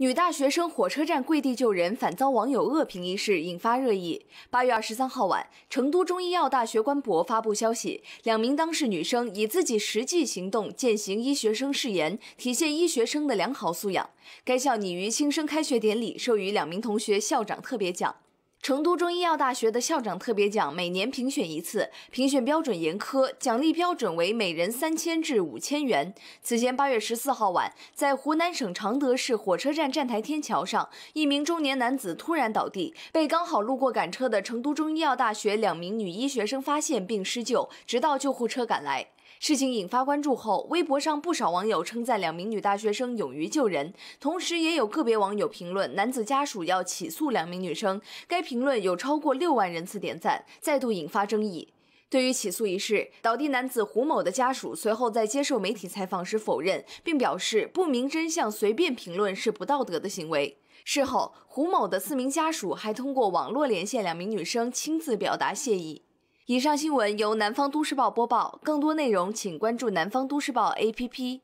女大学生火车站跪地救人，反遭网友恶评一事引发热议。八月二十三号晚，成都中医药大学官博发布消息，两名当事女生以自己实际行动践行医学生誓言，体现医学生的良好素养。该校拟于新生开学典礼授予两名同学校长特别奖。成都中医药大学的校长特别奖每年评选一次，评选标准严苛，奖励标准为每人三千至五千元。此前八月十四号晚，在湖南省常德市火车站站台天桥上，一名中年男子突然倒地，被刚好路过赶车的成都中医药大学两名女医学生发现并施救，直到救护车赶来。事情引发关注后，微博上不少网友称赞两名女大学生勇于救人，同时也有个别网友评论男子家属要起诉两名女生，该评论有超过六万人次点赞，再度引发争议。对于起诉一事，倒地男子胡某的家属随后在接受媒体采访时否认，并表示不明真相随便评论是不道德的行为。事后，胡某的四名家属还通过网络连线两名女生，亲自表达谢意。以上新闻由南方都市报播报。更多内容，请关注南方都市报 A P P。